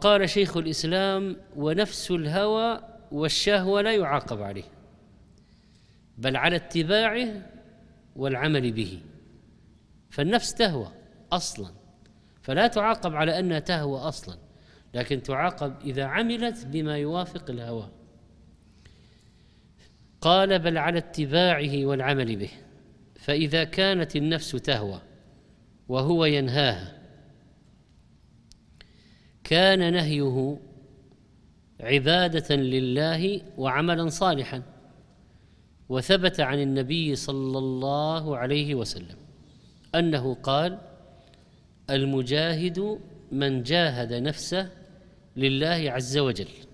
قال شيخ الإسلام ونفس الهوى والشهوة لا يعاقب عليه بل على اتباعه والعمل به فالنفس تهوى أصلا فلا تعاقب على أنها تهوى أصلا لكن تعاقب إذا عملت بما يوافق الهوى قال بل على اتباعه والعمل به فإذا كانت النفس تهوى وهو ينهاها كان نهيه عباده لله وعملا صالحا وثبت عن النبي صلى الله عليه وسلم انه قال المجاهد من جاهد نفسه لله عز وجل